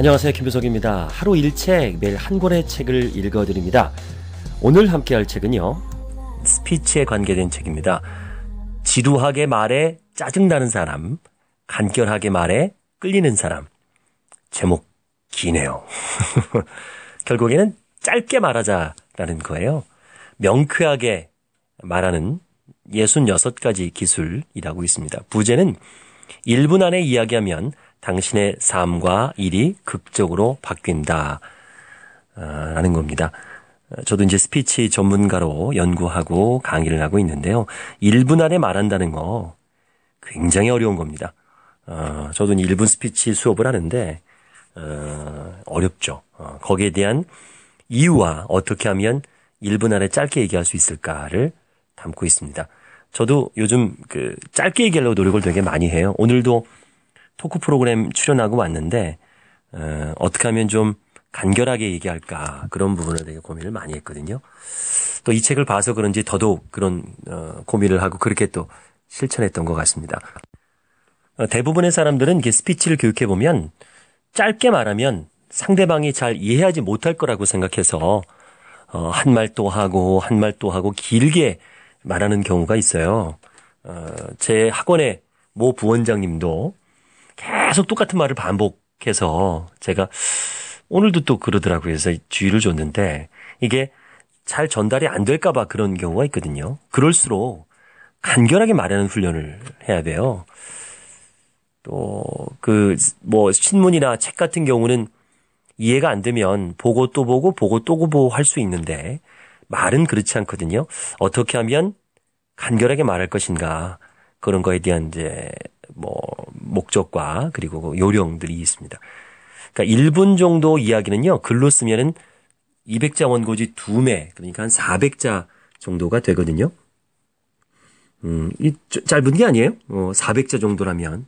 안녕하세요. 김효석입니다. 하루 일책 매일 한 권의 책을 읽어드립니다. 오늘 함께 할 책은요. 스피치에 관계된 책입니다. 지루하게 말해 짜증나는 사람, 간결하게 말해 끌리는 사람. 제목 기네요. 결국에는 짧게 말하자라는 거예요. 명쾌하게 말하는 66가지 기술이라고 있습니다. 부제는 1분 안에 이야기하면 당신의 삶과 일이 극적으로 바뀐다. 아, 라는 겁니다. 저도 이제 스피치 전문가로 연구하고 강의를 하고 있는데요. 1분 안에 말한다는 거 굉장히 어려운 겁니다. 어, 저도 1분 스피치 수업을 하는데, 어, 렵죠 어, 거기에 대한 이유와 어떻게 하면 1분 안에 짧게 얘기할 수 있을까를 담고 있습니다. 저도 요즘 그 짧게 얘기하려고 노력을 되게 많이 해요. 오늘도 토크 프로그램 출연하고 왔는데 어, 어떻게 하면 좀 간결하게 얘기할까 그런 부분을 되게 고민을 많이 했거든요. 또 이 책을 봐서 그런지 더더욱 그런 어, 고민을 하고 그렇게 또 실천했던 것 같습니다. 어, 대부분의 사람들은 이게 스피치를 교육해 보면 짧게 말하면 상대방이 잘 이해하지 못할 거라고 생각해서 어, 한 말 또 하고 한 말 또 하고 길게 말하는 경우가 있어요. 어, 제학원에모 부원장님도 계속 똑같은 말을 반복해서 제가 오늘도 또 그러더라고요. 그래서 주의를 줬는데 이게 잘 전달이 안 될까봐 그런 경우가 있거든요. 그럴수록 간결하게 말하는 훈련을 해야 돼요. 또, 그, 뭐, 신문이나 책 같은 경우는 이해가 안 되면 보고 또 보고 보고 또 보고 할 수 있는데 말은 그렇지 않거든요. 어떻게 하면 간결하게 말할 것인가 그런 거에 대한 이제 뭐 목적과 그리고 그 요령들이 있습니다. 그러니까 1분 정도 이야기는요. 글로 쓰면은 200자 원고지 2매, 그러니까 한 400자 정도가 되거든요. 음, 이 짧은 게 아니에요. 어, 400자 정도라면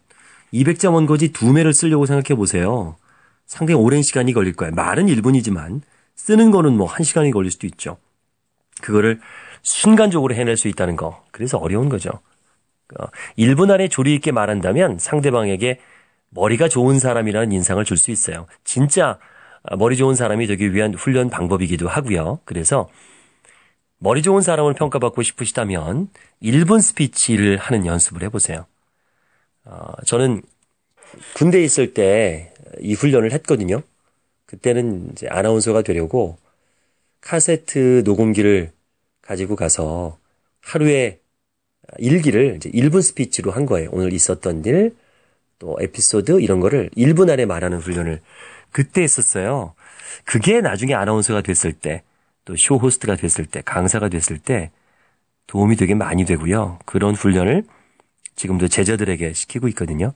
200자 원고지 2매를 쓰려고 생각해 보세요. 상당히 오랜 시간이 걸릴 거예요. 말은 1분이지만 쓰는 거는 뭐 1시간이 걸릴 수도 있죠. 그거를 순간적으로 해낼 수 있다는 거. 그래서 어려운 거죠. 1분 어, 안에 조리 있게 말한다면 상대방에게 머리가 좋은 사람이라는 인상을 줄 수 있어요. 진짜 아, 머리 좋은 사람이 되기 위한 훈련 방법이기도 하고요. 그래서 머리 좋은 사람을 평가받고 싶으시다면 1분 스피치를 하는 연습을 해보세요. 어, 저는 군대에 있을 때 이 훈련을 했거든요. 그때는 이제 아나운서가 되려고 카세트 녹음기를 가지고 가서 하루에 일기를 이제 1분 스피치로 한 거예요. 오늘 있었던 일, 또 에피소드 이런 거를 1분 안에 말하는 훈련을 그때 했었어요. 그게 나중에 아나운서가 됐을 때, 또 쇼 호스트가 됐을 때, 강사가 됐을 때 도움이 되게 많이 되고요. 그런 훈련을 지금도 제자들에게 시키고 있거든요.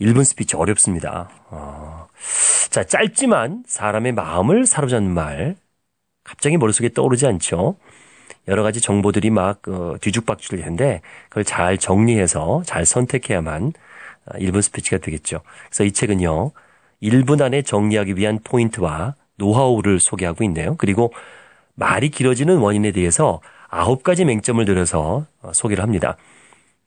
1분 스피치 어렵습니다. 어... 자, 짧지만 사람의 마음을 사로잡는 말. 갑자기 머릿속에 떠오르지 않죠? 여러 가지 정보들이 막 어, 뒤죽박죽일 텐데 그걸 잘 정리해서 잘 선택해야만 1분 아, 스피치가 되겠죠. 그래서 이 책은요. 1분 안에 정리하기 위한 포인트와 노하우를 소개하고 있네요. 그리고 말이 길어지는 원인에 대해서 아홉 가지 맹점을 들여서 어, 소개를 합니다.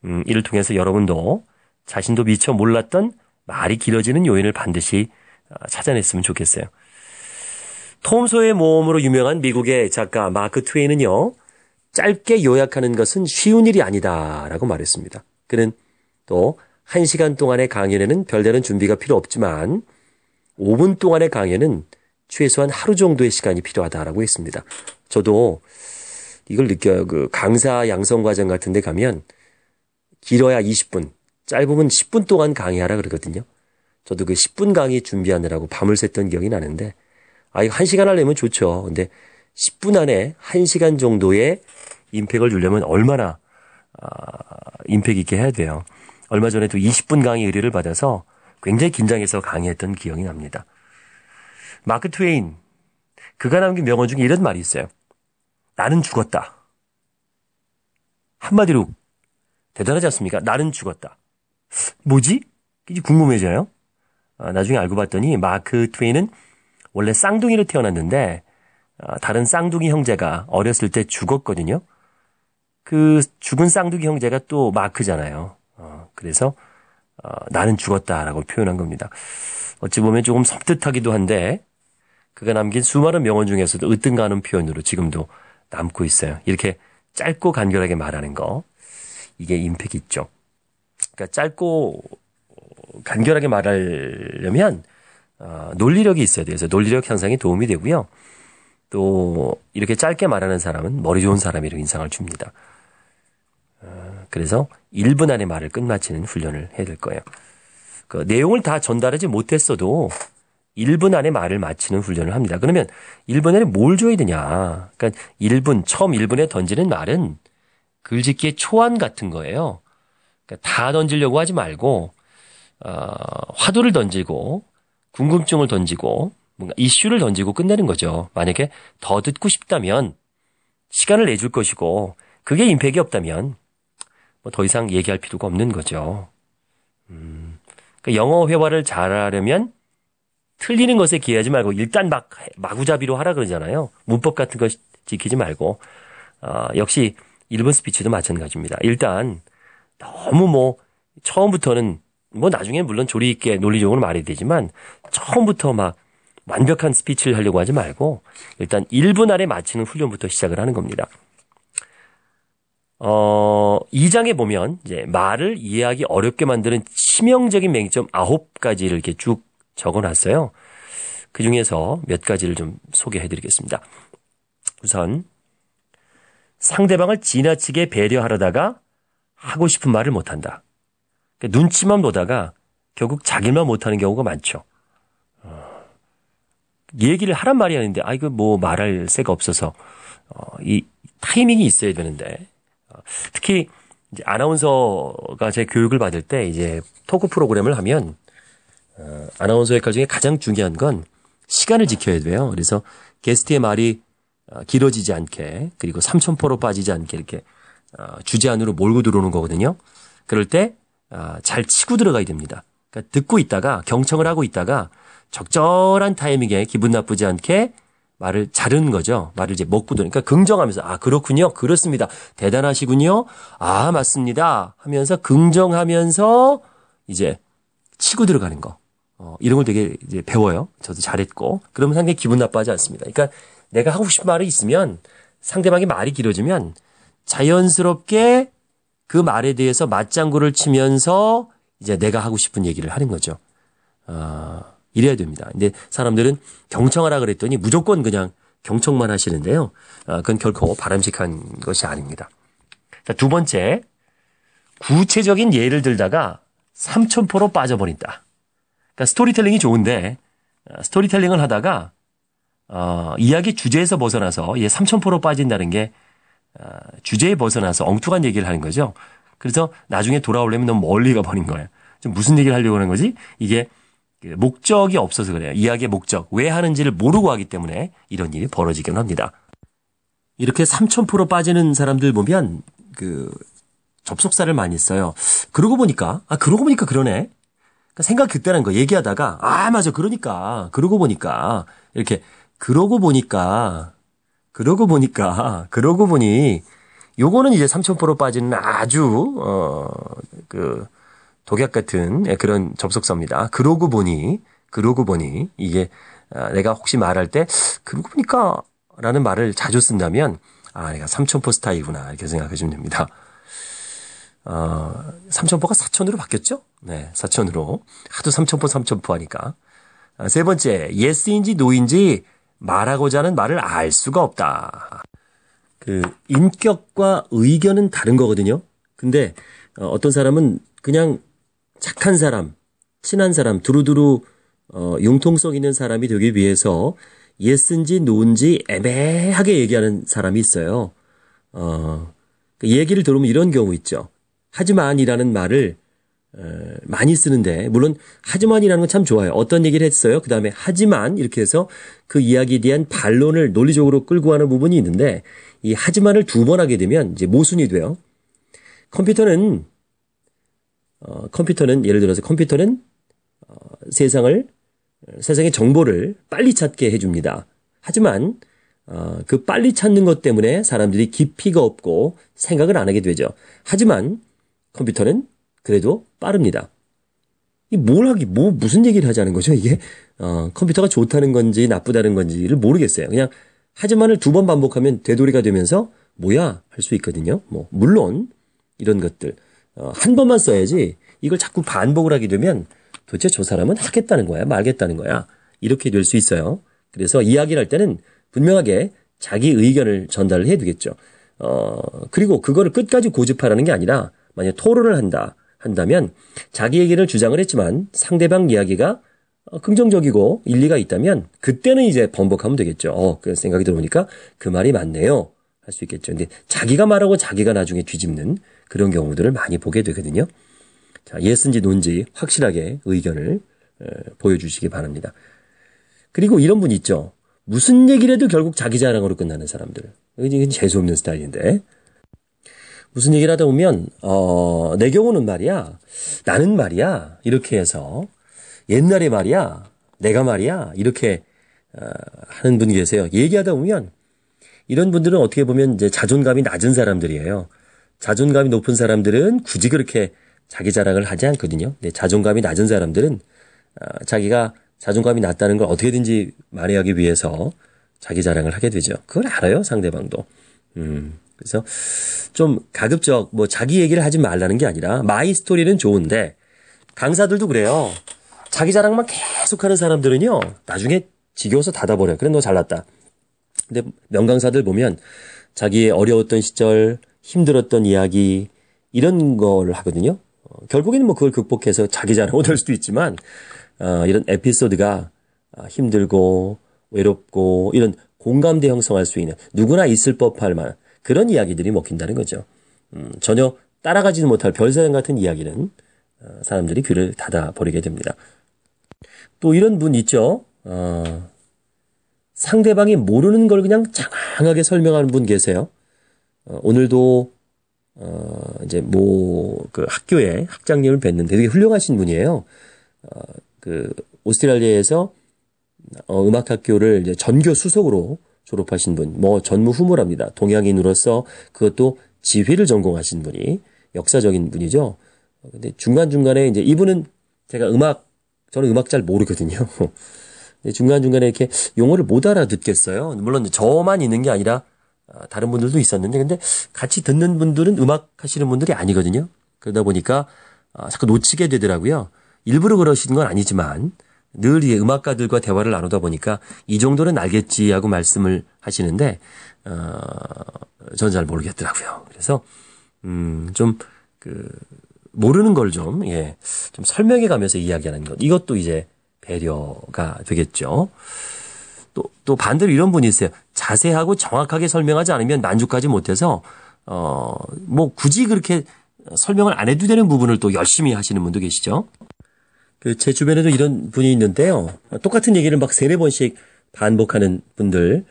음, 이를 통해서 여러분도 자신도 미처 몰랐던 말이 길어지는 요인을 반드시 아, 찾아냈으면 좋겠어요. 톰소의 모험으로 유명한 미국의 작가 마크 트웨이는요, 짧게 요약하는 것은 쉬운 일이 아니다라고 말했습니다. 그는 또 한시간 동안의 강연에는 별다른 준비가 필요 없지만 5분 동안의 강연은 최소한 하루 정도의 시간이 필요하다라고 했습니다. 저도 이걸 느껴요. 그 강사 양성 과정 같은 데 가면 길어야 20분, 짧으면 10분 동안 강의하라 그러거든요. 저도 그 10분 강의 준비하느라고 밤을 샜던 기억이 나는데, 아, 이거 1시간 하려면 좋죠. 근데 10분 안에 1시간 정도의 임팩을 주려면 얼마나 아, 임팩 있게 해야 돼요. 얼마 전에 도 20분 강의 의뢰를 받아서 굉장히 긴장해서 강의했던 기억이 납니다. 마크 트웨인 그가 남긴 명언 중에 이런 말이 있어요. 나는 죽었다. 한마디로 대단하지 않습니까? 나는 죽었다. 뭐지? 이제 궁금해져요. 아, 나중에 알고 봤더니 마크 트웨인은 원래 쌍둥이로 태어났는데 아, 다른 쌍둥이 형제가 어렸을 때 죽었거든요. 그 죽은 쌍둥이 형제가 또 마크잖아요. 어, 그래서 어, 나는 죽었다라고 표현한 겁니다. 어찌 보면 조금 섬뜩하기도 한데 그가 남긴 수많은 명언 중에서도 으뜸가는 표현으로 지금도 남고 있어요. 이렇게 짧고 간결하게 말하는 거 이게 임팩 있죠. 그러니까 짧고 간결하게 말하려면 어, 논리력이 있어야 돼요. 그래서 논리력 향상이 도움이 되고요. 또 이렇게 짧게 말하는 사람은 머리 좋은 사람이라고 인상을 줍니다. 어, 그래서 1분 안에 말을 끝마치는 훈련을 해야 될 거예요. 그 내용을 다 전달하지 못했어도 1분 안에 말을 마치는 훈련을 합니다. 그러면 1분 안에 뭘 줘야 되냐. 그러니까 1분, 처음 1분에 던지는 말은 글짓기의 초안 같은 거예요. 그러니까 다 던지려고 하지 말고, 어, 화두를 던지고, 궁금증을 던지고, 뭔가 이슈를 던지고 끝내는 거죠. 만약에 더 듣고 싶다면 시간을 내줄 것이고 그게 임팩이 없다면 뭐 더 이상 얘기할 필요가 없는 거죠. 음, 그러니까 영어 회화를 잘하려면 틀리는 것에 기회하지 말고 일단 막 마구잡이로 하라 그러잖아요. 문법 같은 거 지키지 말고 어, 역시 일본 스피치도 마찬가지입니다. 일단 너무 뭐 처음부터는 뭐 나중에 물론 조리 있게 논리적으로 말이 되지만 처음부터 막 완벽한 스피치를 하려고 하지 말고 일단 1분 안에 마치는 훈련부터 시작을 하는 겁니다. 어, 2장에 보면 이제 말을 이해하기 어렵게 만드는 치명적인 맹점 9가지를 이렇게 쭉 적어 놨어요. 그 중에서 몇 가지를 좀 소개해 드리겠습니다. 우선 상대방을 지나치게 배려하려다가 하고 싶은 말을 못 한다. 그러니까 눈치만 보다가 결국 자기만 못하는 경우가 많죠. 얘기를 하란 말이 아닌데, 아, 이거 뭐 말할 새가 없어서, 어, 이 타이밍이 있어야 되는데, 어, 특히 이제 아나운서가 제 교육을 받을 때 이제 토크 프로그램을 하면, 어, 아나운서 역할 중에 가장 중요한 건 시간을 지켜야 돼요. 그래서 게스트의 말이 어, 길어지지 않게, 그리고 삼천포로 빠지지 않게 이렇게 어, 주제 안으로 몰고 들어오는 거거든요. 그럴 때, 아, 잘 치고 들어가야 됩니다. 그러니까 듣고 있다가, 경청을 하고 있다가, 적절한 타이밍에 기분 나쁘지 않게 말을 자른 거죠. 말을 이제 먹고 도니까 긍정하면서 아 그렇군요. 그렇습니다. 대단하시군요. 아 맞습니다. 하면서 긍정하면서 이제 치고 들어가는 거. 어, 이런 걸 되게 이제 배워요. 저도 잘했고. 그러면 상당히 기분 나빠하지 않습니다. 그러니까 내가 하고 싶은 말이 있으면 상대방의 말이 길어지면 자연스럽게 그 말에 대해서 맞장구를 치면서 이제 내가 하고 싶은 얘기를 하는 거죠. 어, 이래야 됩니다. 근데 사람들은 경청하라 그랬더니 무조건 그냥 경청만 하시는데요. 아, 그건 결코 바람직한 것이 아닙니다. 자, 두 번째. 구체적인 예를 들다가 삼천포로 빠져버린다. 그러니까 스토리텔링이 좋은데 아, 스토리텔링을 하다가 어, 이야기 주제에서 벗어나서 예, 삼천포로 빠진다는 게 어, 주제에 벗어나서 엉뚱한 얘기를 하는 거죠. 그래서 나중에 돌아오려면 너무 멀리 가버린 거예요. 지금 무슨 얘기를 하려고 하는 거지? 이게 그 목적이 없어서 그래요. 이야기의 목적. 왜 하는지를 모르고 하기 때문에 이런 일이 벌어지곤 합니다. 이렇게 3,000% 빠지는 사람들 보면 그 접속사를 많이 써요. 그러고 보니까 아 그러고 보니까 그러네. 그러니까 생각 그때라는 거 얘기하다가 아 맞아 그러니까 그러고 보니까 이렇게 그러고 보니까 그러고 보니까 그러고 보니 요거는 이제 3,000% 빠지는 아주 어그 독약 같은 예, 그런 접속사입니다. 그러고 보니, 그러고 보니, 이게 아, 내가 혹시 말할 때, 그러고 보니까 라는 말을 자주 쓴다면, 아, 내가 삼천포 스타일이구나. 이렇게 생각해주면 됩니다. 어, 삼천포가 사천으로 바뀌었죠? 네, 사천으로. 하도 삼천포, 삼천포 하니까. 아, 세 번째, 예스인지 노인지 말하고자 하는 말을 알 수가 없다. 그, 인격과 의견은 다른 거거든요. 근데 어, 어떤 사람은 그냥 착한 사람, 친한 사람, 두루두루 어, 융통성 있는 사람이 되기 위해서 예스인지 노인지 애매하게 얘기하는 사람이 있어요. 어, 그 얘기를 들으면 이런 경우 있죠. 하지만이라는 말을 어, 많이 쓰는데 물론 하지만이라는 건 참 좋아요. 어떤 얘기를 했어요? 그 다음에 하지만 이렇게 해서 그 이야기에 대한 반론을 논리적으로 끌고 가는 부분이 있는데 이 하지만을 두 번 하게 되면 이제 모순이 돼요. 컴퓨터는 어, 컴퓨터는 예를 들어서 컴퓨터는 어, 세상을 세상의 정보를 빨리 찾게 해줍니다. 하지만 어, 그 빨리 찾는 것 때문에 사람들이 깊이가 없고 생각을 안 하게 되죠. 하지만 컴퓨터는 그래도 빠릅니다. 이뭘 하기, 뭐, 무슨 얘기를 하자는 거죠, 이게? 어, 컴퓨터가 좋다는 건지 나쁘다는 건지를 모르겠어요. 그냥, 하지만을 두 번 반복하면 되돌이가 되면서, 뭐야? 할 수 있거든요. 뭐, 물론, 이런 것들. 어, 한 번만 써야지 이걸 자꾸 반복을 하게 되면 도대체 저 사람은 하겠다는 거야, 말겠다는 거야. 이렇게 될 수 있어요. 그래서 이야기를 할 때는 분명하게 자기 의견을 전달을 해야 되겠죠. 어, 그리고 그거를 끝까지 고집하라는 게 아니라 만약 토론을 한다, 한다면 자기 얘기를 주장을 했지만 상대방 이야기가 어, 긍정적이고 일리가 있다면 그때는 이제 번복하면 되겠죠. 어, 그 생각이 들어보니까 그 말이 맞네요. 할 수 있겠죠. 근데 자기가 말하고 자기가 나중에 뒤집는 그런 경우들을 많이 보게 되거든요. 자, 예스인지 논지 확실하게 의견을 보여주시기 바랍니다. 그리고 이런 분 있죠. 무슨 얘기를 해도 결국 자기 자랑으로 끝나는 사람들. 이건 재수없는 스타일인데. 무슨 얘기를 하다 보면, 어, 내 경우는 말이야. 나는 말이야. 이렇게 해서. 옛날에 말이야. 내가 말이야. 이렇게 어, 하는 분 계세요. 얘기하다 보면 이런 분들은 어떻게 보면 이제 자존감이 낮은 사람들이에요. 자존감이 높은 사람들은 굳이 그렇게 자기 자랑을 하지 않거든요. 근데 자존감이 낮은 사람들은 아, 자기가 자존감이 낮다는 걸 어떻게든지 말하기 위해서 자기 자랑을 하게 되죠. 그걸 알아요, 상대방도. 음. 그래서 좀 가급적 뭐 자기 얘기를 하지 말라는 게 아니라 마이 스토리는 좋은데 강사들도 그래요. 자기 자랑만 계속하는 사람들은요. 나중에 지겨워서 닫아버려. 요 그래 너 잘났다. 근데 명강사들 보면 자기의 어려웠던 시절 힘들었던 이야기 이런 걸 하거든요. 어, 결국에는 뭐 그걸 극복해서 자기 자랑을 할 수도 있지만 어, 이런 에피소드가 아, 힘들고 외롭고 이런 공감대 형성할 수 있는 누구나 있을 법할 만한 그런 이야기들이 먹힌다는 거죠. 음, 전혀 따라가지는 못할 별사랑 같은 이야기는 어, 사람들이 귀를 닫아 버리게 됩니다. 또 이런 분 있죠. 어, 상대방이 모르는 걸 그냥 장황하게 설명하는 분 계세요. 어, 오늘도 어, 이제 뭐 그 학교에 학장님을 뵀는데 되게 훌륭하신 분이에요. 어, 그오스트레리아에서 어, 음악학교를 이제 전교 수석으로 졸업하신 분, 뭐 전무후무랍니다. 동양인으로서 그것도 지휘를 전공하신 분이 역사적인 분이죠. 어, 근데 중간중간에 이제 이분은 제가 음악, 저는 음악 잘 모르거든요. 중간중간에 이렇게 용어를 못 알아듣겠어요. 물론 저만 있는 게 아니라 어, 다른 분들도 있었는데 근데 같이 듣는 분들은 음악 하시는 분들이 아니거든요. 그러다 보니까 어, 자꾸 놓치게 되더라고요. 일부러 그러시는 건 아니지만 늘이 음악가들과 대화를 나누다 보니까 이 정도는 알겠지 하고 말씀을 하시는데 어, 저는 잘 모르겠더라고요. 그래서 음좀그 모르는 걸 좀, 예, 좀 설명해 가면서 이야기하는 것. 이것도 이제 배려가 되겠죠. 또, 또 반대로 이런 분이 있어요. 자세하고 정확하게 설명하지 않으면 만족하지 못해서, 어, 뭐 굳이 그렇게 설명을 안 해도 되는 부분을 또 열심히 하시는 분도 계시죠. 그 제 주변에도 이런 분이 있는데요. 똑같은 얘기를 막 세네 번씩 반복하는 분들,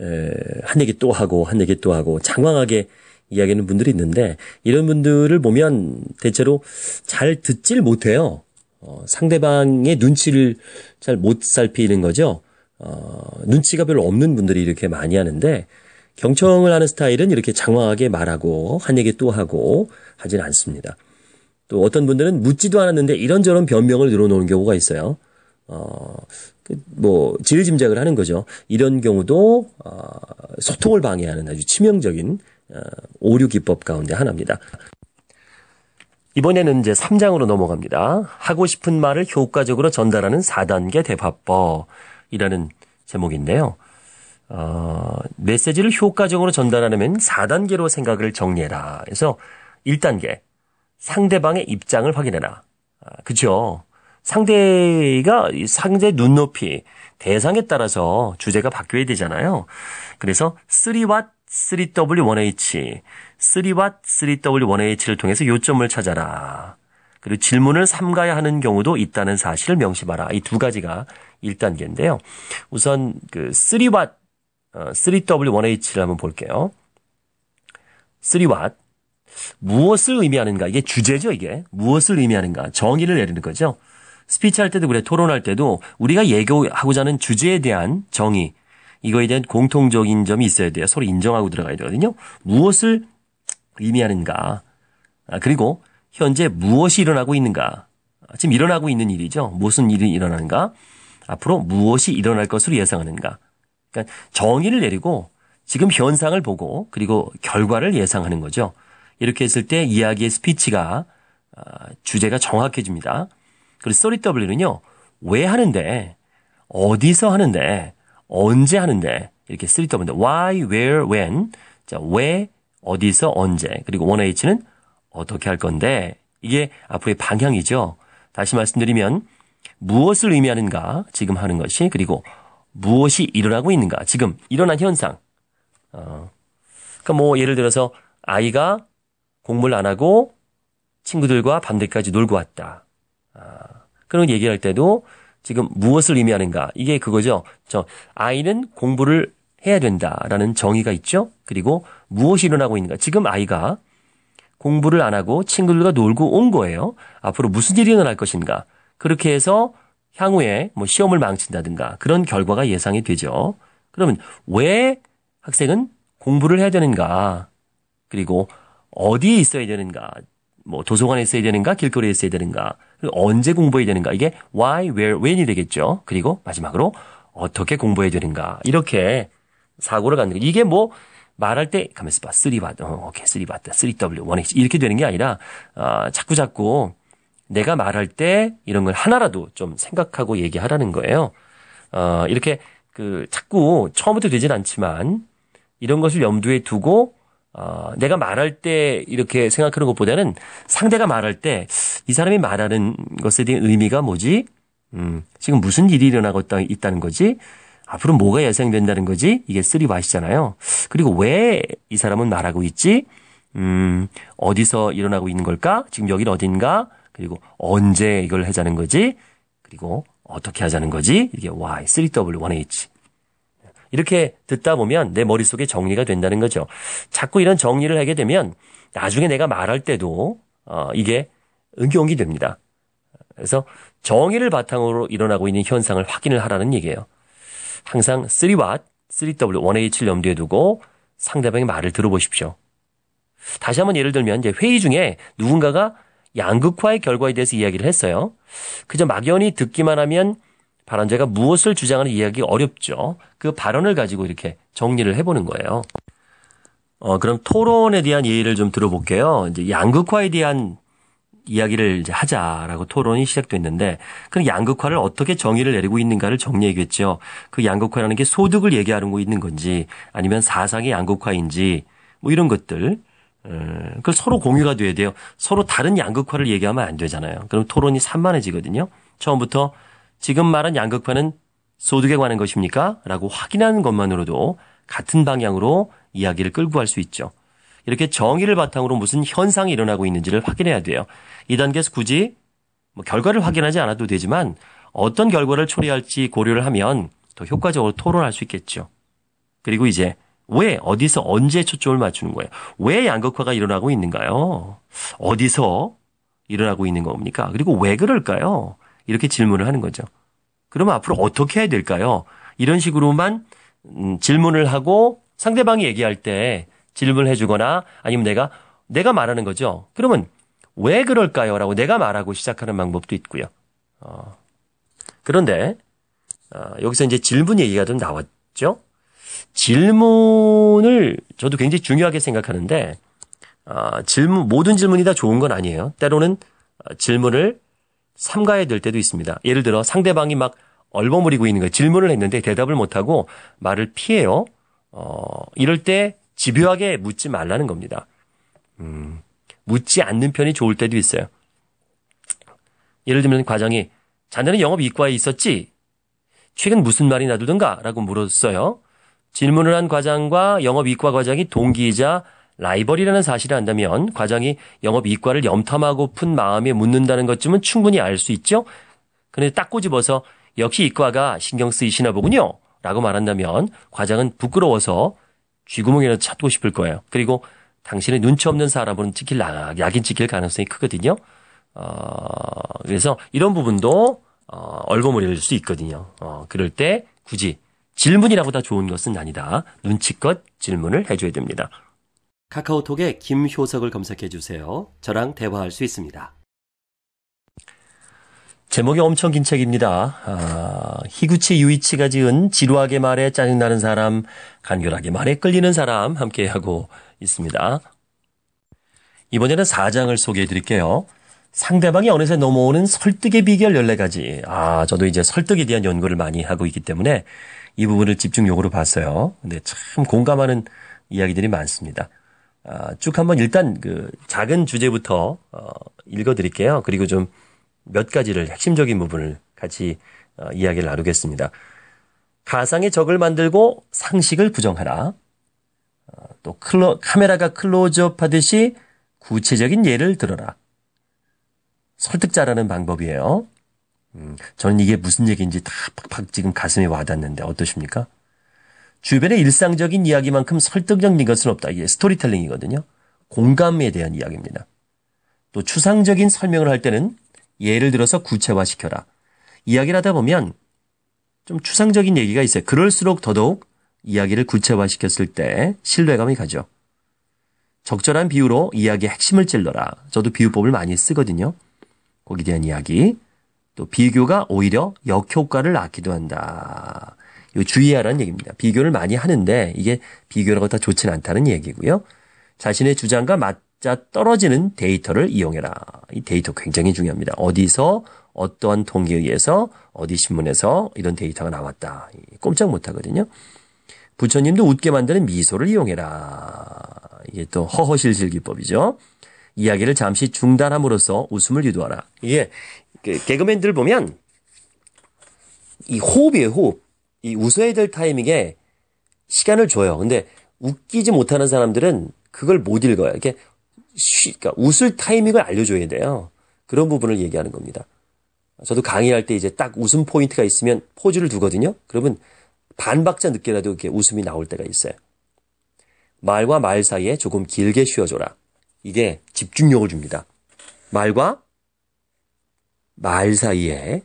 에, 한 얘기 또 하고, 한 얘기 또 하고, 장황하게 이야기하는 분들이 있는데, 이런 분들을 보면 대체로 잘 듣질 못해요. 어, 상대방의 눈치를 잘 못 살피는 거죠. 어, 눈치가 별로 없는 분들이 이렇게 많이 하는데 경청을 하는 스타일은 이렇게 장황하게 말하고 한 얘기 또 하고 하진 않습니다. 또 어떤 분들은 묻지도 않았는데 이런저런 변명을 늘어놓는 경우가 있어요. 어, 그 뭐, 지레짐작을 하는 거죠. 이런 경우도, 어, 소통을 방해하는 아주 치명적인, 어, 오류 기법 가운데 하나입니다. 이번에는 이제 3장으로 넘어갑니다. 하고 싶은 말을 효과적으로 전달하는 4단계 대화법. 이라는 제목인데요. 어, 메시지를 효과적으로 전달하려면 4단계로 생각을 정리해라. 그래서 1단계. 상대방의 입장을 확인해라. 아, 그죠? 상대가 상대 눈높이, 대상에 따라서 주제가 바뀌어야 되잖아요. 그래서 3W, 3W1H, 3W, 3W1H를 통해서 요점을 찾아라. 그리고 질문을 삼가야 하는 경우도 있다는 사실을 명심하라. 이 두 가지가 1단계인데요. 우선 그 3W, 3W1H를 어, 한번 볼게요. 3W. 무엇을 의미하는가? 이게 주제죠, 이게. 무엇을 의미하는가? 정의를 내리는 거죠. 스피치 할 때도 그래, 토론할 때도 우리가 예고하고자 하는 주제에 대한 정의, 이거에 대한 공통적인 점이 있어야 돼요. 서로 인정하고 들어가야 되거든요. 무엇을 의미하는가? 아, 그리고 현재 무엇이 일어나고 있는가? 지금 일어나고 있는 일이죠. 무슨 일이 일어나는가? 앞으로 무엇이 일어날 것으로 예상하는가. 그러니까 정의를 내리고 지금 현상을 보고 그리고 결과를 예상하는 거죠. 이렇게 했을 때 이야기의 스피치가 아, 주제가 정확해집니다. 그리고 소리 더블 W는요. 왜 하는데 어디서 하는데 언제 하는데 이렇게 3W인데 why, where, when 자, 왜, 어디서, 언제 그리고 1H는 어떻게 할 건데 이게 앞으로의 방향이죠. 다시 말씀드리면 무엇을 의미하는가 지금 하는 것이 그리고 무엇이 일어나고 있는가 지금 일어난 현상. 어, 그니까뭐 예를 들어서 아이가 공부를 안 하고 친구들과 밤늦까지 놀고 왔다. 아, 그런 얘기할 때도 지금 무엇을 의미하는가 이게 그거죠. 저 아이는 공부를 해야 된다라는 정의가 있죠. 그리고 무엇이 일어나고 있는가 지금 아이가 공부를 안 하고 친구들과 놀고 온 거예요. 앞으로 무슨 일이 일어날 것인가? 그렇게 해서 향후에 뭐 시험을 망친다든가 그런 결과가 예상이 되죠. 그러면 왜 학생은 공부를 해야 되는가? 그리고 어디에 있어야 되는가? 뭐 도서관에 있어야 되는가? 길거리에 있어야 되는가? 언제 공부해야 되는가? 이게 why, where, when이 되겠죠. 그리고 마지막으로 어떻게 공부해야 되는가? 이렇게 사고를 갖는 거. 이게 뭐 말할 때 가만있어 봐. 쓰리 바, 어, 오케이, 쓰리 바다, 쓰리 W, 원액 이렇게 되는 게 아니라 아, 자꾸 자꾸 내가 말할 때 이런 걸 하나라도 좀 생각하고 얘기하라는 거예요. 어, 이렇게 그 자꾸 처음부터 되진 않지만 이런 것을 염두에 두고 어, 내가 말할 때 이렇게 생각하는 것보다는 상대가 말할 때 이 사람이 말하는 것에 대한 의미가 뭐지? 음, 지금 무슨 일이 일어나고 있다는 거지? 앞으로 뭐가 예상된다는 거지? 이게 쓰리 와이잖아요 그리고 왜 이 사람은 말하고 있지? 음, 어디서 일어나고 있는 걸까? 지금 여기는 어딘가? 그리고 언제 이걸 하자는 거지? 그리고 어떻게 하자는 거지? 이게 why, 3W, 1H. 이렇게 듣다 보면 내 머릿속에 정리가 된다는 거죠. 자꾸 이런 정리를 하게 되면 나중에 내가 말할 때도 어, 이게 응용이 됩니다. 그래서 정의를 바탕으로 일어나고 있는 현상을 확인을 하라는 얘기예요. 항상 3W, 3W, 1H를 염두에 두고 상대방의 말을 들어보십시오. 다시 한번 예를 들면 이제 회의 중에 누군가가 양극화의 결과에 대해서 이야기를 했어요. 그저 막연히 듣기만 하면 발언자가 무엇을 주장하는 이야기 어렵죠. 그 발언을 가지고 이렇게 정리를 해보는 거예요. 어, 그럼 토론에 대한 예의를 좀 들어볼게요. 이제 양극화에 대한 이야기를 이제 하자라고 토론이 시작됐는데 그럼 양극화를 어떻게 정의를 내리고 있는가를 정리해야겠죠. 그 양극화라는 게 소득을 얘기하는 거 있는 건지 아니면 사상의 양극화인지 뭐 이런 것들 예. 그걸 서로 공유가 돼야 돼요. 서로 다른 양극화를 얘기하면 안 되잖아요. 그럼 토론이 산만해지거든요. 처음부터 지금 말한 양극화는 소득에 관한 것입니까? 라고 확인하는 것만으로도 같은 방향으로 이야기를 끌고 갈 수 있죠. 이렇게 정의를 바탕으로 무슨 현상이 일어나고 있는지를 확인해야 돼요. 이 단계에서 굳이 뭐 결과를 확인하지 않아도 되지만 어떤 결과를 초래할지 고려를 하면 더 효과적으로 토론할 수 있겠죠. 그리고 이제 왜 어디서 언제 초점을 맞추는 거예요? 왜 양극화가 일어나고 있는가요? 어디서 일어나고 있는 겁니까? 그리고 왜 그럴까요? 이렇게 질문을 하는 거죠. 그럼 앞으로 어떻게 해야 될까요? 이런 식으로만 음, 질문을 하고 상대방이 얘기할 때 질문을 해주거나 아니면 내가 내가 말하는 거죠. 그러면 왜 그럴까요?라고 내가 말하고 시작하는 방법도 있고요. 어, 그런데 어, 여기서 이제 질문 얘기가 좀 나왔죠. 질문을 저도 굉장히 중요하게 생각하는데 아, 질문 모든 질문이 다 좋은 건 아니에요. 때로는 아, 질문을 삼가해야 될 때도 있습니다. 예를 들어 상대방이 막 얼버무리고 있는 거예요. 질문을 했는데 대답을 못하고 말을 피해요. 어, 이럴 때 집요하게 묻지 말라는 겁니다. 음, 묻지 않는 편이 좋을 때도 있어요. 예를 들면 과장이 자네는 영업 이과에 있었지? 최근 무슨 말이 나두던가? 라고 물었어요. 질문을 한 과장과 영업이과 과장이 동기이자 라이벌이라는 사실을 안다면 과장이 영업이과를 염탐하고픈 마음에 묻는다는 것쯤은 충분히 알 수 있죠? 그런데 딱 꼬집어서 역시 이과가 신경 쓰이시나 보군요. 라고 말한다면 과장은 부끄러워서 쥐구멍이라도 찾고 싶을 거예요. 그리고 당신의 눈치 없는 사람은 찍힐, 약인 찍힐 가능성이 크거든요. 어, 그래서 이런 부분도, 어, 얼버무릴 수 있거든요. 어, 그럴 때 굳이 질문이라보다 좋은 것은 아니다. 눈치껏 질문을 해줘야 됩니다. 카카오톡에 김효석을 검색해 주세요. 저랑 대화할 수 있습니다. 제목이 엄청 긴 책입니다. 아, 히구치 유이치가 지은 지루하게 말해 짜증나는 사람, 간결하게 말해 끌리는 사람 함께 하고 있습니다. 이번에는 4장을 소개해 드릴게요. 상대방이 어느새 넘어오는 설득의 비결 14가지. 아, 저도 이제 설득에 대한 연구를 많이 하고 있기 때문에 이 부분을 집중 용어로 봤어요. 근데 참 공감하는 이야기들이 많습니다. 아, 쭉 한번 일단 그 작은 주제부터 어, 읽어드릴게요. 그리고 좀 몇 가지를 핵심적인 부분을 같이 어, 이야기를 나누겠습니다. 가상의 적을 만들고 상식을 부정하라. 어, 또 클로, 카메라가 클로즈업 하듯이 구체적인 예를 들어라. 설득 잘하는 방법이에요. 음, 저는 이게 무슨 얘기인지 다 팍팍 지금 가슴에 와닿는데 어떠십니까? 주변의 일상적인 이야기만큼 설득적인 것은 없다. 이게 스토리텔링이거든요. 공감에 대한 이야기입니다. 또 추상적인 설명을 할 때는 예를 들어서 구체화시켜라. 이야기를 하다 보면 좀 추상적인 얘기가 있어요. 그럴수록 더더욱 이야기를 구체화시켰을 때 신뢰감이 가죠. 적절한 비유로 이야기의 핵심을 찔러라. 저도 비유법을 많이 쓰거든요. 거기에 대한 이야기. 또 비교가 오히려 역효과를 낳기도 한다. 이거 주의하라는 얘기입니다. 비교를 많이 하는데 이게 비교라고 다 좋진 않다는 얘기고요. 자신의 주장과 맞자 떨어지는 데이터를 이용해라. 이 데이터 굉장히 중요합니다. 어디서 어떠한 통계에 의해서 어디 신문에서 이런 데이터가 나왔다. 꼼짝 못 하거든요. 부처님도 웃게 만드는 미소를 이용해라. 이게 또 허허실실 기법이죠. 이야기를 잠시 중단함으로써 웃음을 유도하라. 이게 개그맨들 보면 이 호흡이에요, 호흡. 이 웃어야 될 타이밍에 시간을 줘요. 근데 웃기지 못하는 사람들은 그걸 못 읽어요. 이게 그러니까 웃을 타이밍을 알려줘야 돼요. 그런 부분을 얘기하는 겁니다. 저도 강의할 때 이제 딱 웃음 포인트가 있으면 포즈를 두거든요. 그러면 반박자 늦게라도 이렇게 웃음이 나올 때가 있어요. 말과 말 사이에 조금 길게 쉬어줘라. 이게 집중력을 줍니다. 말과 말 사이에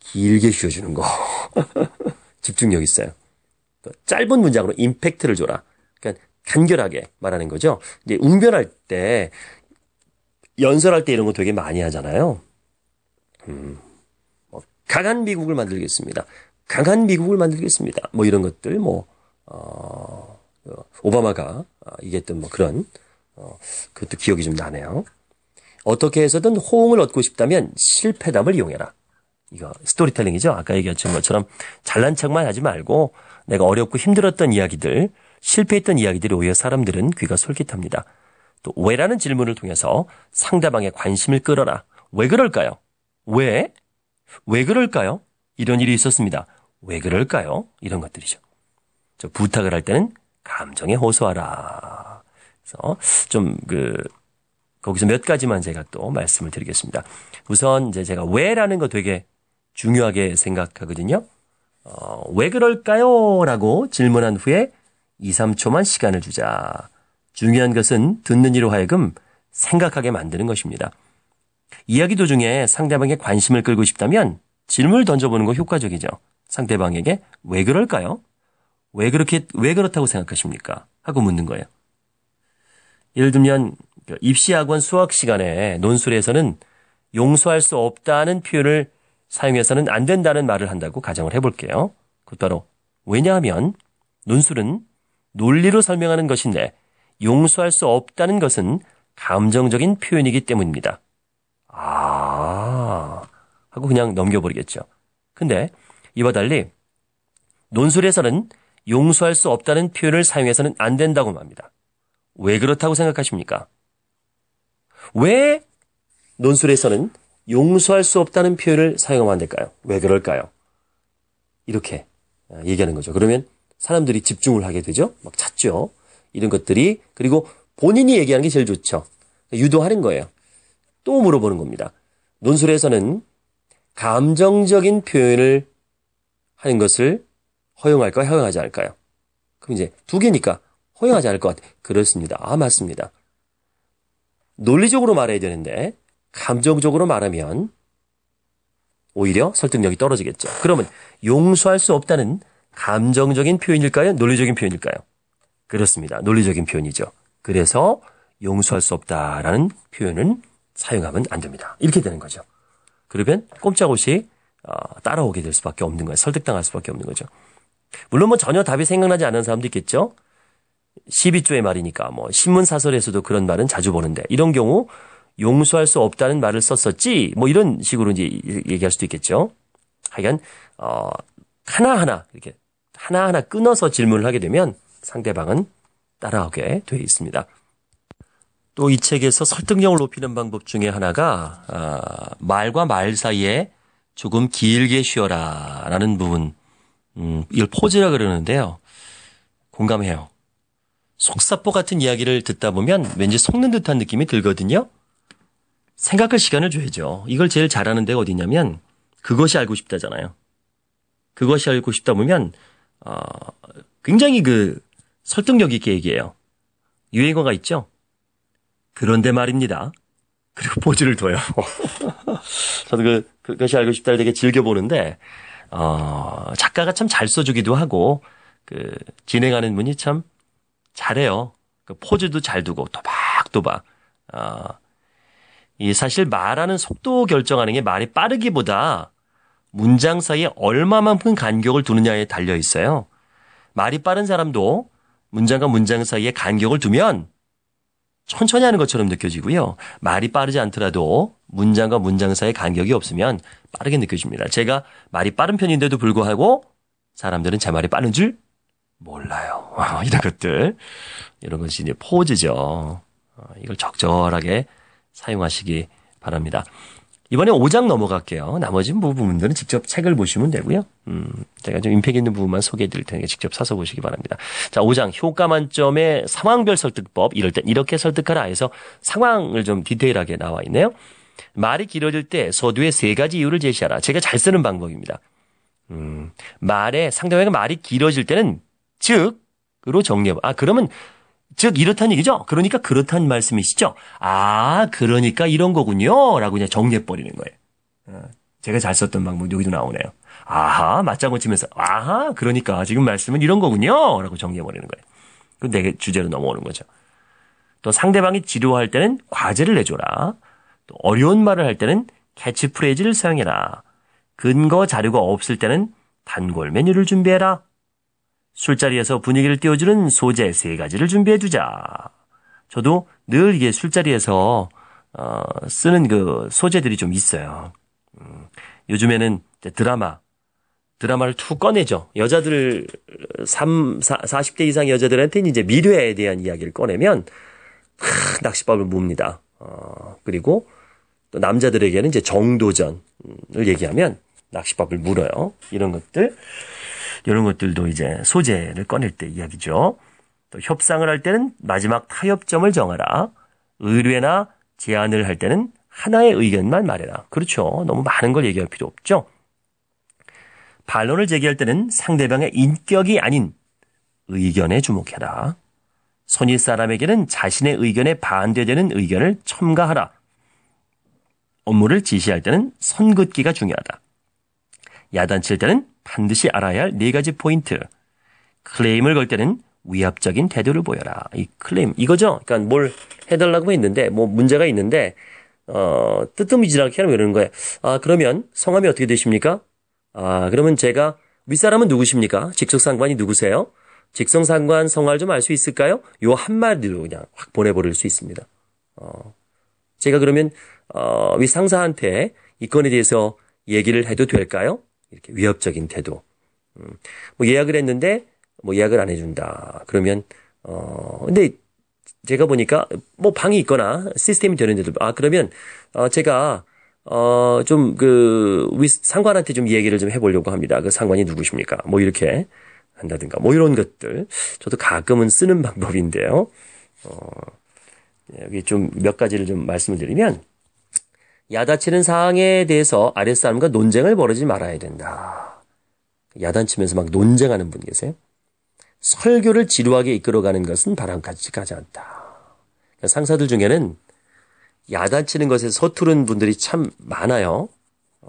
길게 쉬어주는 거. 집중력 있어요. 그 짧은 문장으로 임팩트를 줘라. 그러니까 간결하게 말하는 거죠. 이제 웅변할 때, 연설할 때 이런 거 되게 많이 하잖아요. 음, 뭐 강한 미국을 만들겠습니다. 강한 미국을 만들겠습니다. 뭐 이런 것들, 뭐, 어, 그 오바마가 얘기했던 뭐 그런, 어, 그것도 기억이 좀 나네요. 어떻게 해서든 호응을 얻고 싶다면 실패담을 이용해라. 이거 스토리텔링이죠. 아까 얘기했던 것처럼 잘난 척만 하지 말고 내가 어렵고 힘들었던 이야기들, 실패했던 이야기들이 오히려 사람들은 귀가 솔깃합니다. 또 왜라는 질문을 통해서 상대방의 관심을 끌어라. 왜 그럴까요? 왜? 왜 그럴까요? 이런 일이 있었습니다. 왜 그럴까요? 이런 것들이죠. 부탁을 할 때는 감정에 호소하라. 그래서 좀그 거기서 몇 가지만 제가 또 말씀을 드리겠습니다. 우선 이제 제가 왜라는 거 되게 중요하게 생각하거든요. 어, 왜 그럴까요? 라고 질문한 후에 2, 3초만 시간을 주자. 중요한 것은 듣는 이로 하여금 생각하게 만드는 것입니다. 이야기 도중에 상대방의 관심을 끌고 싶다면 질문을 던져보는 거 효과적이죠. 상대방에게 왜 그럴까요? 왜 그렇게, 왜 그렇다고 생각하십니까? 하고 묻는 거예요. 예를 들면, 입시학원 수학 시간에 논술에서는 용서할 수 없다는 표현을 사용해서는 안 된다는 말을 한다고 가정을 해볼게요. 곧바로 왜냐하면 논술은 논리로 설명하는 것인데 용서할 수 없다는 것은 감정적인 표현이기 때문입니다. 아 하고 그냥 넘겨버리겠죠. 근데 이와 달리 논술에서는 용서할 수 없다는 표현을 사용해서는 안 된다고 합니다. 왜 그렇다고 생각하십니까? 왜 논술에서는 용서할 수 없다는 표현을 사용하면 안 될까요? 왜 그럴까요? 이렇게 아, 얘기하는 거죠. 그러면 사람들이 집중을 하게 되죠. 막 찾죠. 이런 것들이 그리고 본인이 얘기하는 게 제일 좋죠. 유도하는 거예요. 또 물어보는 겁니다. 논술에서는 감정적인 표현을 하는 것을 허용할까 허용하지 않을까요? 그럼 이제 두 개니까 허용하지 않을 것 같아요. 그렇습니다. 아, 맞습니다. 논리적으로 말해야 되는데 감정적으로 말하면 오히려 설득력이 떨어지겠죠. 그러면 용서할 수 없다는 감정적인 표현일까요? 논리적인 표현일까요? 그렇습니다. 논리적인 표현이죠. 그래서 용서할 수 없다라는 표현은 사용하면 안 됩니다. 이렇게 되는 거죠. 그러면 꼼짝없이 어, 따라오게 될 수밖에 없는 거예요. 설득당할 수밖에 없는 거죠. 물론 뭐 전혀 답이 생각나지 않은 사람도 있겠죠. 12조의 말이니까 뭐 신문 사설에서도 그런 말은 자주 보는데 이런 경우 용서할 수 없다는 말을 썼었지 뭐 이런 식으로 이제 얘기할 수도 있겠죠. 하여간 어 하나하나 이렇게 하나하나 끊어서 질문을 하게 되면 상대방은 따라오게돼 있습니다. 또 이 책에서 설득력을 높이는 방법 중에 하나가 어, 말과 말 사이에 조금 길게 쉬어라라는 부분 음, 이걸 포즈라 그러는데요. 공감해요. 속사포 같은 이야기를 듣다 보면 왠지 속는 듯한 느낌이 들거든요. 생각할 시간을 줘야죠. 이걸 제일 잘하는 데가 어디냐면 그것이 알고 싶다잖아요. 그것이 알고 싶다 보면 어, 굉장히 그 설득력 있게 얘기해요. 유행어가 있죠. 그런데 말입니다. 그리고 포즈를 둬요. 저도 그, 그것이 알고 싶다를 되게 즐겨보는데, 어, 작가가 참 잘 써주기도 하고, 그, 진행하는 분이 참 잘해요. 그 포즈도 잘 두고 또박또박 어, 이 사실 말하는 속도 결정하는 게 말이 빠르기보다 문장 사이에 얼마만큼 간격을 두느냐에 달려 있어요. 말이 빠른 사람도 문장과 문장 사이에 간격을 두면 천천히 하는 것처럼 느껴지고요. 말이 빠르지 않더라도 문장과 문장 사이에 간격이 없으면 빠르게 느껴집니다. 제가 말이 빠른 편인데도 불구하고 사람들은 제 말이 빠른 줄 몰라요. 와, 이런 것들. 이런 것이 이제 포즈죠. 어, 이걸 적절하게 사용하시기 바랍니다. 이번에 5장 넘어갈게요. 나머지 부분들은 직접 책을 보시면 되고요. 음, 제가 좀 임팩 있는 부분만 소개해 드릴 테니까 직접 사서 보시기 바랍니다. 자, 5장 효과 만점의 상황별 설득법. 이럴 땐 이렇게 설득하라 해서 상황을 좀 디테일하게 나와 있네요. 말이 길어질 때 서두에 세 가지 이유를 제시하라. 제가 잘 쓰는 방법입니다. 음, 말에 상대방의 말이 길어질 때는 즉으로 정리해봐. 아, 그러면 즉이렇단 얘기죠. 그러니까 그렇단 말씀이시죠. 아, 그러니까 이런 거군요. 라고 그냥 정리해 버리는 거예요. 어, 제가 잘 썼던 방법 여기도 나오네요. 아하, 맞장구 치면서 아하, 그러니까 지금 말씀은 이런 거군요. 라고 정리해 버리는 거예요. 그 내게 주제로 넘어오는 거죠. 또 상대방이 지루할 때는 과제를 내줘라. 또 어려운 말을 할 때는 캐치프레이즈를 사용해라. 근거 자료가 없을 때는 단골 메뉴를 준비해라. 술자리에서 분위기를 띄워주는 소재 세 가지를 준비해 두자. 저도 늘 이게 술자리에서 어, 쓰는 그 소재들이 좀 있어요. 음, 요즘에는 드라마, 드라마를 툭 꺼내죠. 여자들 3, 4, 40대 이상 여자들한테는 이제 미래에 대한 이야기를 꺼내면 하, 낚시밥을 뭡니다. 어, 그리고 또 남자들에게는 이제 정도전을 얘기하면 낚시밥을 물어요. 이런 것들. 이런 것들도 이제 소재를 꺼낼 때 이야기죠. 또 협상을 할 때는 마지막 타협점을 정하라. 의뢰나 제안을 할 때는 하나의 의견만 말해라. 그렇죠. 너무 많은 걸 얘기할 필요 없죠. 반론을 제기할 때는 상대방의 인격이 아닌 의견에 주목해라. 손윗 사람에게는 자신의 의견에 반대되는 의견을 첨가하라. 업무를 지시할 때는 선긋기가 중요하다. 야단칠 때는 반드시 알아야 할 네 가지 포인트. 클레임을 걸 때는 위압적인 태도를 보여라. 이 클레임 이거죠. 그러니까 뭘 해달라고 했는데 뭐 문제가 있는데 어 뜨뜻미지하게 하면 이러는 거예요. 아 그러면 성함이 어떻게 되십니까? 아 그러면 제가 윗사람은 누구십니까? 직속상관이 누구세요? 직속상관 성화를 좀 알 수 있을까요? 요 한마디로 그냥 확 보내버릴 수 있습니다. 어, 제가 그러면 어, 위 상사한테 이 건에 대해서 얘기를 해도 될까요? 이렇게 위협적인 태도. 음, 뭐 예약을 했는데 뭐 예약을 안 해준다. 그러면 어 근데 제가 보니까 뭐 방이 있거나 시스템이 되는데도 아 그러면 어 제가 어좀그 상관한테 좀 얘기를 좀 해보려고 합니다. 그 상관이 누구십니까? 뭐 이렇게 한다든가 뭐 이런 것들 저도 가끔은 쓰는 방법인데요. 어 예, 여기 좀 몇 가지를 좀 말씀을 드리면 야단치는 사항에 대해서 아랫사람과 논쟁을 벌이지 말아야 된다. 야단치면서 막 논쟁하는 분 계세요? 설교를 지루하게 이끌어가는 것은 바람까지 가지 않다. 그러니까 상사들 중에는 야단치는 것에 서투른 분들이 참 많아요. 어,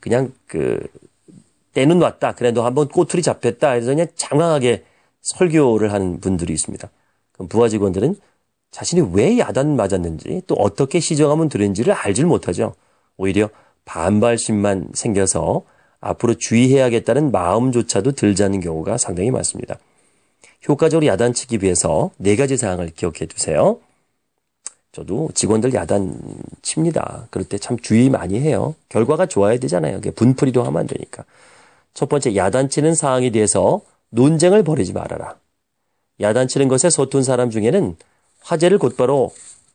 그냥 그 때는 왔다. 그래도 한 번 꼬투리 잡혔다. 그래서 그냥 장황하게 설교를 하는 분들이 있습니다. 그럼 부하 직원들은 자신이 왜 야단 맞았는지 또 어떻게 시정하면 되는지를 알질 못하죠. 오히려 반발심만 생겨서 앞으로 주의해야겠다는 마음조차도 들자는 경우가 상당히 많습니다. 효과적으로 야단치기 위해서 네 가지 사항을 기억해 두세요. 저도 직원들 야단 칩니다. 그럴 때 참 주의 많이 해요. 결과가 좋아야 되잖아요. 분풀이도 하면 안 되니까. 첫 번째, 야단치는 사항에 대해서 논쟁을 벌이지 말아라. 야단치는 것에 서툰 사람 중에는 화재를 곧바로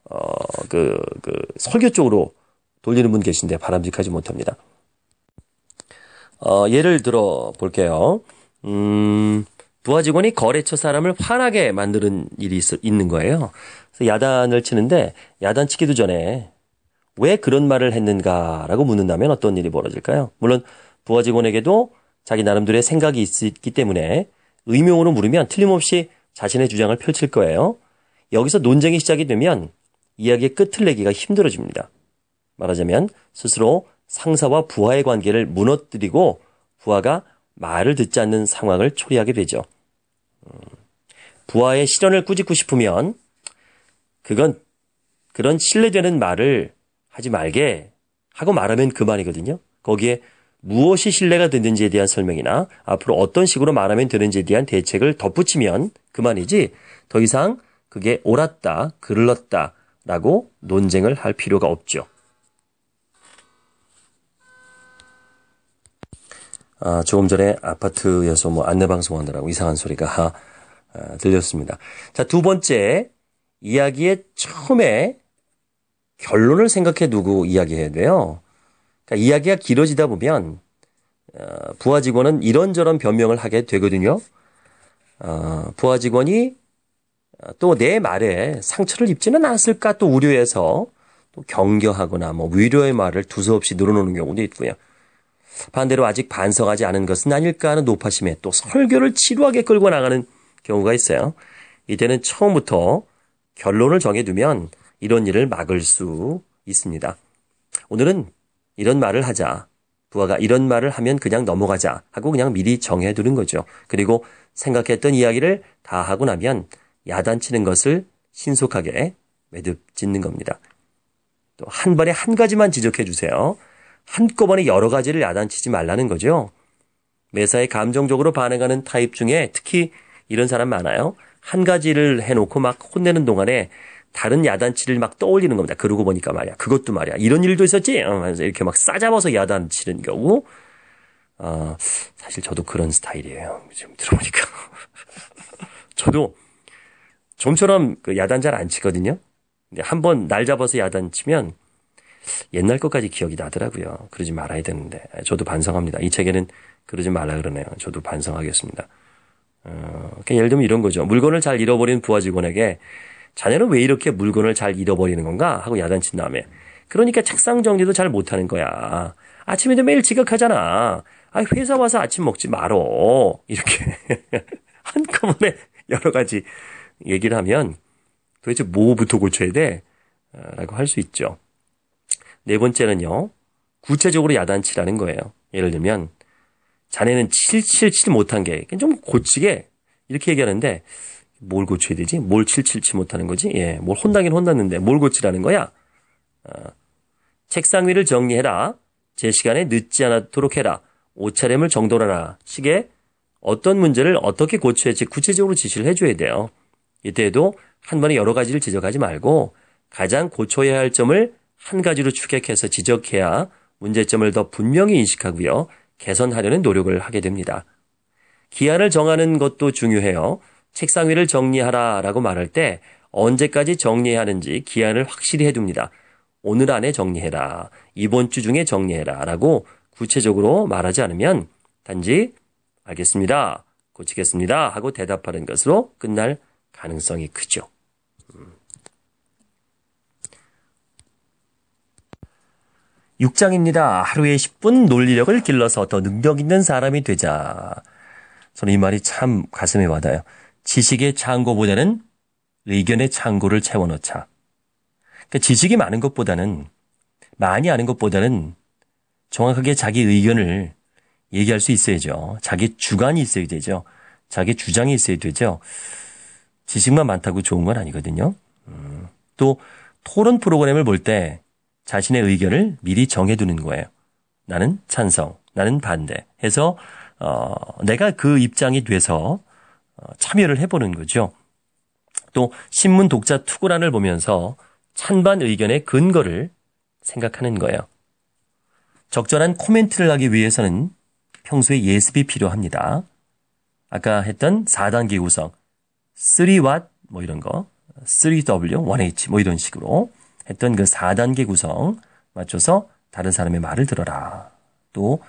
어그 그 설교 쪽으로 돌리는 분 계신데 바람직하지 못합니다. 어, 예를 들어 볼게요. 음, 부하 직원이 거래처 사람을 화나게 만드는 일이 있, 있는 거예요. 그래서 야단을 치는데 야단 치기도 전에 왜 그런 말을 했는가라고 묻는다면 어떤 일이 벌어질까요? 물론 부하 직원에게도 자기 나름대로의 생각이 있기 때문에 의명으로 물으면 틀림없이 자신의 주장을 펼칠 거예요. 여기서 논쟁이 시작이 되면 이야기의 끝을 내기가 힘들어집니다. 말하자면 스스로 상사와 부하의 관계를 무너뜨리고 부하가 말을 듣지 않는 상황을 초래하게 되죠. 음, 부하의 실언을 꾸짖고 싶으면 그건 그런 신뢰되는 말을 하지 말게 하고 말하면 그만이거든요. 거기에 무엇이 신뢰가 되는지에 대한 설명이나 앞으로 어떤 식으로 말하면 되는지에 대한 대책을 덧붙이면 그만이지 더 이상 그게 옳았다, 그를렀다 라고 논쟁을 할 필요가 없죠. 아, 조금 전에 아파트에서 뭐 안내방송 하느라고 이상한 소리가 아, 들렸습니다. 자, 두 번째. 이야기의 처음에 결론을 생각해 두고 이야기해야 돼요. 그러니까 이야기가 길어지다 보면 아, 부하 직원은 이런저런 변명을 하게 되거든요. 아, 부하 직원이 또내 말에 상처를 입지는 않았을까 또 우려해서 또 경계하거나 뭐 위로의 말을 두서없이 늘어놓는 경우도 있고요. 반대로 아직 반성하지 않은 것은 아닐까 하는 노파심에 또 설교를 치루하게 끌고 나가는 경우가 있어요. 이때는 처음부터 결론을 정해두면 이런 일을 막을 수 있습니다. 오늘은 이런 말을 하자. 부하가 이런 말을 하면 그냥 넘어가자 하고 그냥 미리 정해두는 거죠. 그리고 생각했던 이야기를 다 하고 나면 야단치는 것을 신속하게 매듭 짓는 겁니다. 또 한 번에 한 가지만 지적해 주세요. 한꺼번에 여러 가지를 야단치지 말라는 거죠. 매사에 감정적으로 반응하는 타입 중에 특히 이런 사람 많아요. 한 가지를 해놓고 막 혼내는 동안에 다른 야단치를 막 떠올리는 겁니다. 그러고 보니까 말이야. 그것도 말이야. 이런 일도 있었지? 어, 하면서 이렇게 막 싸잡아서 야단치는 경우. 아, 사실 저도 그런 스타일이에요. 지금 들어보니까. 저도 좀처럼 그 야단 잘 안 치거든요. 한 번 날 잡아서 야단 치면 옛날 것까지 기억이 나더라고요. 그러지 말아야 되는데 저도 반성합니다. 이 책에는 그러지 말라 그러네요. 저도 반성하겠습니다. 어, 그러니까 예를 들면 이런 거죠. 물건을 잘 잃어버린 부하 직원에게 자네는 왜 이렇게 물건을 잘 잃어버리는 건가 하고 야단친 다음에 그러니까 책상 정리도 잘 못하는 거야. 아침에도 매일 지각하잖아. 아 회사 와서 아침 먹지 말어. 이렇게 한꺼번에 여러 가지 얘기를 하면 도대체 뭐부터 고쳐야 돼? 아, 라고 할 수 있죠. 네 번째는요. 구체적으로 야단치라는 거예요. 예를 들면 자네는 칠칠치 못한 게 좀 고치게 이렇게 얘기하는데 뭘 고쳐야 되지? 뭘 칠칠치 못하는 거지? 예, 뭘 혼나긴 혼났는데 뭘 고치라는 거야? 어, 책상 위를 정리해라. 제 시간에 늦지 않도록 해라. 옷차림을 정돈하라. 시계 어떤 문제를 어떻게 고쳐야지 구체적으로 지시를 해줘야 돼요. 이때에도 한 번에 여러 가지를 지적하지 말고 가장 고쳐야 할 점을 한 가지로 추격해서 지적해야 문제점을 더 분명히 인식하고요. 개선하려는 노력을 하게 됩니다. 기한을 정하는 것도 중요해요. 책상 위를 정리하라 라고 말할 때 언제까지 정리해야 하는지 기한을 확실히 해둡니다. 오늘 안에 정리해라. 이번 주 중에 정리해라. 라고 구체적으로 말하지 않으면 단지 알겠습니다. 고치겠습니다. 하고 대답하는 것으로 끝날 가능성이 크죠. 6장입니다. 하루에 10분 논리력을 길러서 더 능력 있는 사람이 되자. 저는 이 말이 참 가슴에 와닿아요. 지식의 창고보다는 의견의 창고를 채워넣자. 그러니까 지식이 많은 것보다는 많이 아는 것보다는 정확하게 자기 의견을 얘기할 수 있어야죠. 자기 주관이 있어야 되죠. 자기 주장이 있어야 되죠. 지식만 많다고 좋은 건 아니거든요. 음, 또 토론 프로그램을 볼 때 자신의 의견을 미리 정해두는 거예요. 나는 찬성, 나는 반대 해서 어, 내가 그 입장이 돼서 어, 참여를 해보는 거죠. 또 신문 독자 투고란을 보면서 찬반 의견의 근거를 생각하는 거예요. 적절한 코멘트를 하기 위해서는 평소에 예습이 필요합니다. 아까 했던 4단계 구성, 3Watt 뭐 이런 거, 3W, 1H 뭐 이런 식으로 했던 그 4단계 구성 맞춰서 다른 사람의 말을 들어라. 또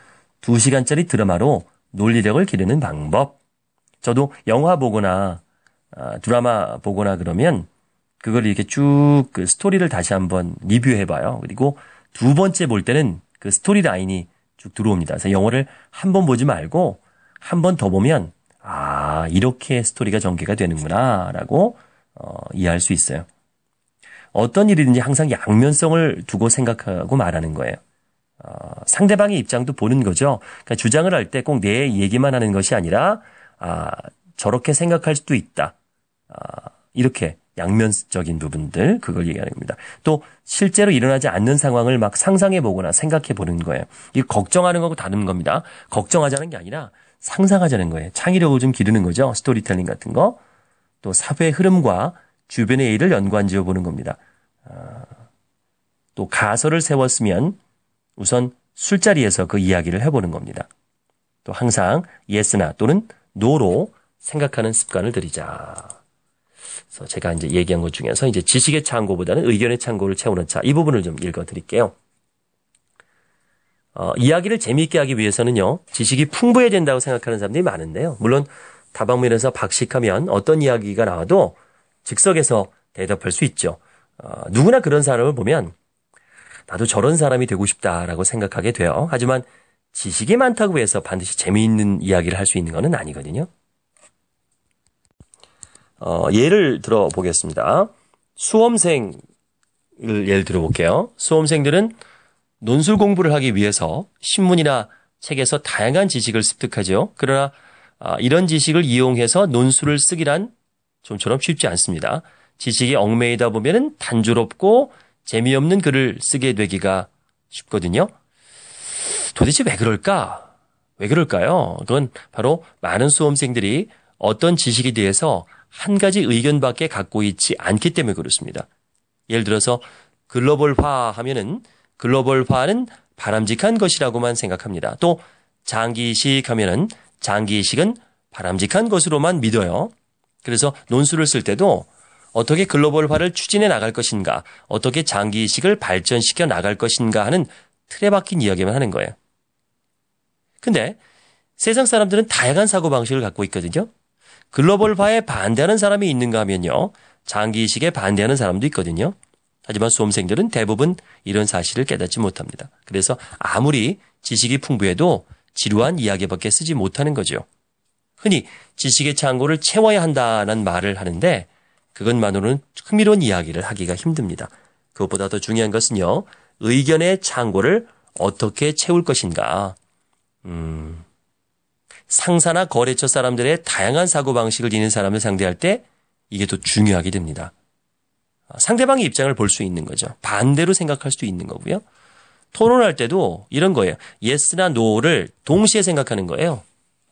2시간짜리 드라마로 논리력을 기르는 방법. 저도 영화 보거나 아, 드라마 보거나 그러면 그걸 이렇게 쭉 그 스토리를 다시 한번 리뷰해봐요. 그리고 두 번째 볼 때는 그 스토리 라인이 쭉 들어옵니다. 그래서 영어를 한 번 보지 말고 한 번 더 보면 아, 이렇게 스토리가 전개가 되는구나, 라고, 어, 이해할 수 있어요. 어떤 일이든지 항상 양면성을 두고 생각하고 말하는 거예요. 어, 상대방의 입장도 보는 거죠. 그러니까 주장을 할 때 꼭 내 얘기만 하는 것이 아니라, 아, 저렇게 생각할 수도 있다. 아, 이렇게 양면적인 부분들, 그걸 얘기하는 겁니다. 또, 실제로 일어나지 않는 상황을 막 상상해 보거나 생각해 보는 거예요. 이 걱정하는 거고 다른 겁니다. 걱정하자는 게 아니라, 상상하자는 거예요. 창의력을 좀 기르는 거죠. 스토리텔링 같은 거. 또 사회 흐름과 주변의 일을 연관 지어 보는 겁니다. 아, 또 가설을 세웠으면 우선 술자리에서 그 이야기를 해보는 겁니다. 또 항상 예스나 또는 노로 생각하는 습관을 들이자. 그래서 제가 이제 얘기한 것 중에서 이제 지식의 창고보다는 의견의 창고를 채우는 차이 부분을 좀 읽어드릴게요. 어, 이야기를 재미있게 하기 위해서는요, 지식이 풍부해야 된다고 생각하는 사람들이 많은데요. 물론 다방면에서 박식하면 어떤 이야기가 나와도 즉석에서 대답할 수 있죠. 어, 누구나 그런 사람을 보면 나도 저런 사람이 되고 싶다라고 생각하게 돼요. 하지만 지식이 많다고 해서 반드시 재미있는 이야기를 할 수 있는 것은 아니거든요. 어, 예를 들어보겠습니다. 수험생을 예를 들어볼게요. 수험생들은 논술 공부를 하기 위해서 신문이나 책에서 다양한 지식을 습득하죠. 그러나 아, 이런 지식을 이용해서 논술을 쓰기란 좀처럼 쉽지 않습니다. 지식이 얽매이다 보면 단조롭고 재미없는 글을 쓰게 되기가 쉽거든요. 도대체 왜 그럴까? 왜 그럴까요? 그건 바로 많은 수험생들이 어떤 지식에 대해서 한 가지 의견밖에 갖고 있지 않기 때문에 그렇습니다. 예를 들어서 글로벌화 하면은 글로벌화는 바람직한 것이라고만 생각합니다. 또 장기이식 하면은 장기이식은 바람직한 것으로만 믿어요. 그래서 논술을 쓸 때도 어떻게 글로벌화를 추진해 나갈 것인가, 어떻게 장기이식을 발전시켜 나갈 것인가 하는 틀에 박힌 이야기만 하는 거예요. 근데 세상 사람들은 다양한 사고방식을 갖고 있거든요. 글로벌화에 반대하는 사람이 있는가 하면요. 장기이식에 반대하는 사람도 있거든요. 하지만 수험생들은 대부분 이런 사실을 깨닫지 못합니다. 그래서 아무리 지식이 풍부해도 지루한 이야기밖에 쓰지 못하는 거죠. 흔히 지식의 창고를 채워야 한다는 말을 하는데 그것만으로는 흥미로운 이야기를 하기가 힘듭니다. 그것보다 더 중요한 것은요. 의견의 창고를 어떻게 채울 것인가. 음. 상사나 거래처 사람들의 다양한 사고방식을 지닌 사람을 상대할 때 이게 더 중요하게 됩니다. 어, 상대방의 입장을 볼 수 있는 거죠. 반대로 생각할 수도 있는 거고요. 토론할 때도 이런 거예요. 예스나 노를 동시에 생각하는 거예요.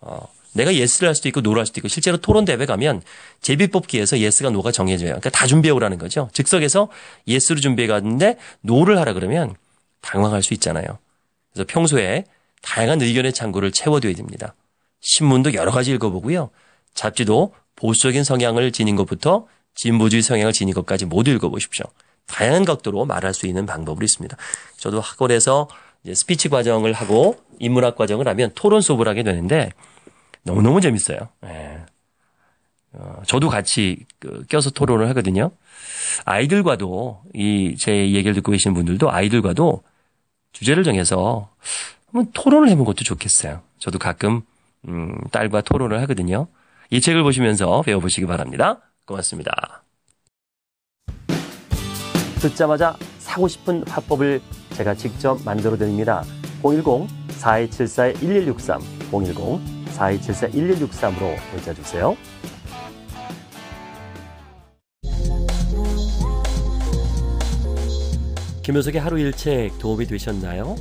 어, 내가 예스를 할 수도 있고 노를 할 수도 있고 실제로 토론 대회 가면 제비뽑기에서 예스가 노가 정해져요. 그러니까 다 준비해 오라는 거죠. 즉석에서 예스를 준비해 갔는데 노를 하라 그러면 당황할 수 있잖아요. 그래서 평소에 다양한 의견의 창구를 채워둬야 됩니다. 신문도 여러 가지 읽어보고요. 잡지도 보수적인 성향을 지닌 것부터 진보주의 성향을 지닌 것까지 모두 읽어보십시오. 다양한 각도로 말할 수 있는 방법으로 있습니다. 저도 학원에서 이제 스피치 과정을 하고 인문학 과정을 하면 토론 수업을 하게 되는데 너무너무 재밌어요. 예. 어, 저도 같이 그 껴서 토론을 하거든요. 아이들과도 이 제 얘기를 듣고 계신 분들도 아이들과도 주제를 정해서 한번 토론을 해본 것도 좋겠어요. 저도 가끔 음, 딸과 토론을 하거든요. 이 책을 보시면서 배워보시기 바랍니다. 고맙습니다. 듣자마자 사고 싶은 화법을 제가 직접 만들어 드립니다. 010-4274-1163, 010-4274-1163으로 문자 주세요. 김효석의 하루 일책 도움이 되셨나요?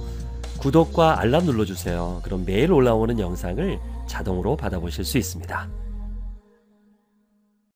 구독과 알람 눌러주세요. 그럼 매일 올라오는 영상을 자동으로 받아보실 수 있습니다.